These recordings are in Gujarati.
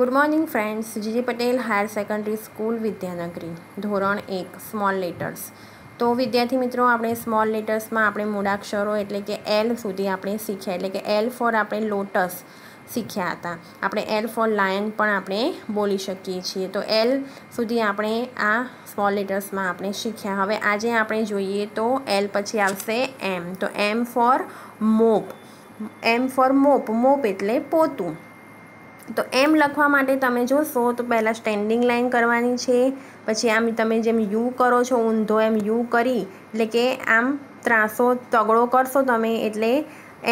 good morning friends GG Patel higher secondary school Vidyanagari ધોરણ એક સ્મોલ લેટર્સ તો વિદ્યાર્થી મિત્રો આપણે સ્મોલ લેટર્સમાં આપણે મૂળાક્ષરો એટલે કે એલ સુધી આપણે શીખ્યા એટલે કે એલ ફોર આપણે લોટસ શીખ્યા હતા આપણે એલ ફોર લાયન પણ આપણે બોલી શકીએ છીએ તો એલ સુધી આપણે આ સ્મોલ લેટર્સમાં આપણે શીખ્યા હવે આજે આપણે જોઈએ તો એલ પછી આવશે એમ તો M for mop M for mop mop એટલે પોતું તો એમ લખવા માટે તમે જોશો તો પહેલાં સ્ટેન્ડિંગ લાઇન કરવાની છે પછી આમ તમે જેમ યુ કરો છો ઊંધો એમ યુ કરી એટલે કે આમ ત્રાસો તગડો કરશો તમે એટલે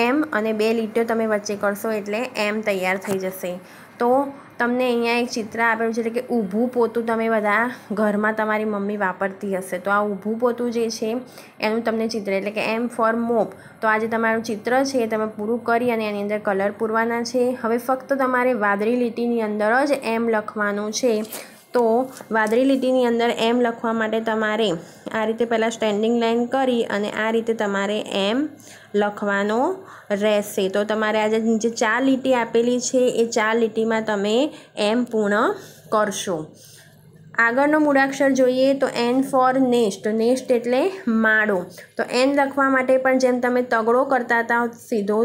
એમ અને બે લીટીઓ તમે વચ્ચે કરશો એટલે એમ તૈયાર થઈ જશે તો તમને અહીંયા એક ચિત્ર આપેલું છે એટલે કે ઊભું પોતું તમે બધા ઘરમાં તમારી મમ્મી વાપરતી હશે તો આ ઊભું પોતું જે છે એનું તમને ચિત્ર એટલે કે એમ ફોર મોપ તો આ જે તમારું ચિત્ર છે તમે પૂરું કરી અને એની અંદર કલર પૂરવાના છે હવે ફક્ત તમારે વાદળી લીટીની અંદર જ એમ લખવાનું છે તો વાદળી લીટીની અંદર એમ લખવા માટે તમારે આ રીતે પહેલાં સ્ટેન્ડિંગ લાઇન કરી અને આ રીતે તમારે એમ લખવાનો રહેશે તો તમારે આજે જે ચાર લીટી આપેલી છે એ ચાર લીટીમાં તમે એમ પૂર્ણ કરશો આગળનો મૂળાક્ષર જોઈએ તો એન ફોર નેસ્ટ નેસ્ટ એટલે માળો તો એન લખવા માટે પણ જેમ તમે તગડો કરતા હતા સીધો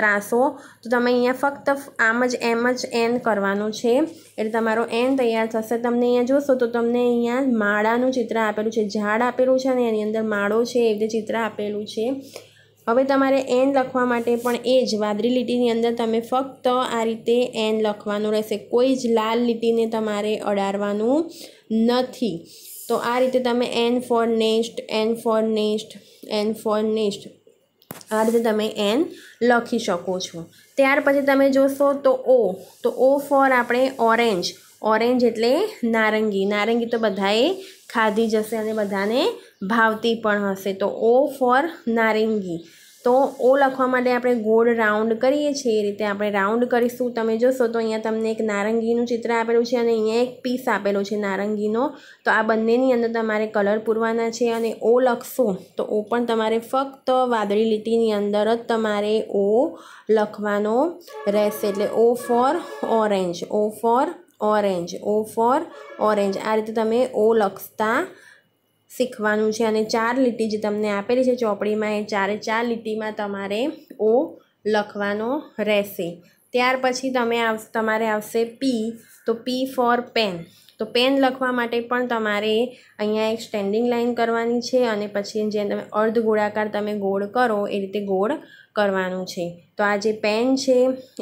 ત્રાસો તો તમે અહીંયા ફક્ત આમ જ એમ જ એન કરવાનું છે એટલે તમારો એન તૈયાર થશે તમને અહીંયા જોશો તો તમને અહીંયા માળાનું ચિત્ર આપેલું છે ઝાડ આપેલું છે અને એની અંદર માળો છે એ રીતે ચિત્ર આપેલું છે હવે તમારે એન લખવા માટે પણ એ જ વાદળી લીટીની અંદર તમે ફક્ત આ રીતે એન લખવાનું રહેશે કોઈ જ લાલ લીટીને તમારે અડાડવાનું નથી તો આ રીતે તમે N for nest N for nest N for nest આ રીતે તમે એન લખી શકો છો ત્યાર પછી તમે જોશો તો ઓ તો ઓ ફોર આપણે ઓરેન્જ ઓરેન્જ એટલે નારંગી નારંગી તો બધાએ ખાધી જશે અને બધાને ભાવતી પણ હશે તો ઓ ફોર નારંગી તો ઓ લખવા માટે આપણે ગોળ રાઉન્ડ કરીએ છીએ એ રીતે આપણે રાઉન્ડ કરીશું તમે જોશો તો અહીંયા તમને એક નારંગીનું ચિત્ર આપેલું છે અને અહીંયા એક પીસ આપેલો છે નારંગીનો તો આ બંનેની અંદર તમારે કલર પૂરવાના છે અને ઓ લખશો તો ઓ પણ તમારે ફક્ત વાદળી લીટીની અંદર જ તમારે ઓ લખવાનો રહેશે એટલે O for orange O for orange O for orange આ રીતે તમે ઓ લખતા શીખવાનું છે અને ચાર લીટી જે તમને આપેલી છે ચોપડીમાં એ ચારે ચાર લીટીમાં તમારે ઓ લખવાનો રહેશે ત્યાર પછી તમે આવ તમારે આવશે પી તો પી ફોર પેન તો પેન લખવા માટે પણ તમારે અહીંયા એક સ્ટેન્ડિંગ લાઇન કરવાની છે અને પછી જે તમે અર્ધ ગોળાકાર તમે ગોળ કરો એ રીતે ગોળ કરવાનું છે તો આ જે પેન છે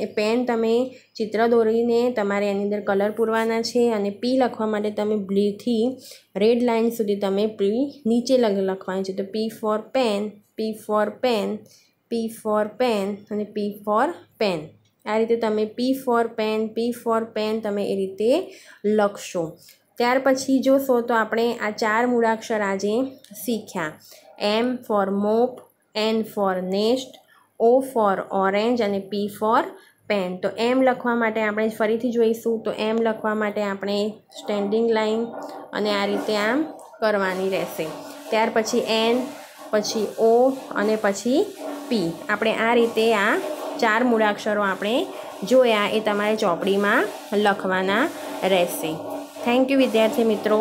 એ પેન તમે ચિત્ર દોરીને તમારે એની અંદર કલર પૂરવાના છે અને પી લખવા માટે તમે બ્લીથી રેડ લાઇન સુધી તમે પી નીચે લખવાની છે તો P for pen P for pen P for pen અને પી ફોર પેન આ રીતે તમે P for pen P for pen તમે એ રીતે લખશો ત્યાર પછી જોશો તો આપણે આ ચાર મૂળાક્ષર આજે શીખ્યા M for mop N for nest O for orange અને પી ફોર પેન તો એમ લખવા માટે આપણે ફરીથી જોઈશું તો એમ લખવા માટે આપણે સ્ટેન્ડિંગ લાઇન અને આ રીતે આમ કરવાની રહેશે ત્યાર પછી એન પછી ઓ અને પછી પી આપણે આ રીતે આ ચાર મૂળાક્ષરો આપણે જોયા એ તમારે ચોપડીમાં લખવાના રહેશે થેન્ક યુ વિદ્યાર્થી મિત્રો